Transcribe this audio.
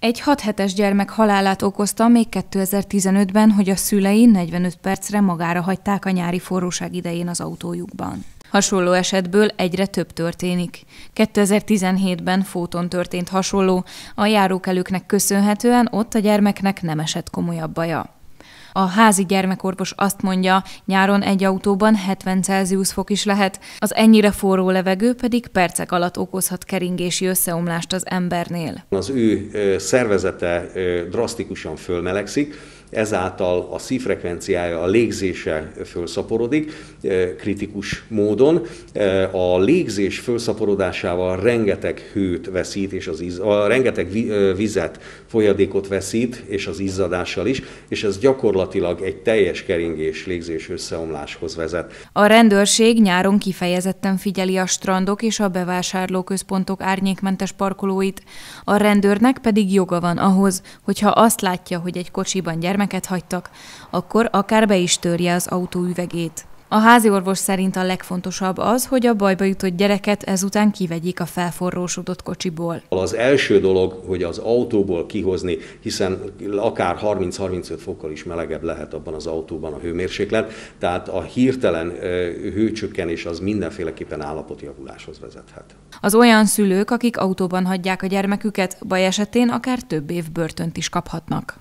Egy 6 hetes gyermek halálát okozta még 2015-ben, hogy a szülei 45 percre magára hagyták a nyári forróság idején az autójukban. Hasonló esetből egyre több történik. 2017-ben Fóton történt hasonló, a járókelőknek köszönhetően ott a gyermeknek nem esett komolyabb baja. A házi gyermekorvos azt mondja, nyáron egy autóban 70 Celsius fok is lehet, az ennyire forró levegő pedig percek alatt okozhat keringési összeomlást az embernél. Az ő szervezete drasztikusan fölmelegszik, ezáltal a szívfrekvenciája, a légzése fölszaporodik kritikus módon. A légzés fölszaporodásával rengeteg hőt veszít, és az izz, a, rengeteg vizet, folyadékot veszít, és az izzadással is, és ez gyakorlatilag gyakorlatilag egy teljes keringés légzés összeomláshoz vezet. A rendőrség nyáron kifejezetten figyeli a strandok és a bevásárlóközpontok árnyékmentes parkolóit. A rendőrnek pedig joga van ahhoz, hogyha azt látja, hogy egy kocsiban gyermeket hagytak, akkor akár be is törje az autó üvegét. A házi orvos szerint a legfontosabb az, hogy a bajba jutott gyereket ezután kivegyék a felforrósodott kocsiból. Az első dolog, hogy az autóból kihozni, hiszen akár 30-35 fokkal is melegebb lehet abban az autóban a hőmérséklet, tehát a hirtelen hőcsökkenés az mindenféleképpen állapotjavuláshoz vezethet. Az olyan szülők, akik autóban hagyják a gyermeküket, baj esetén akár több év börtönt is kaphatnak.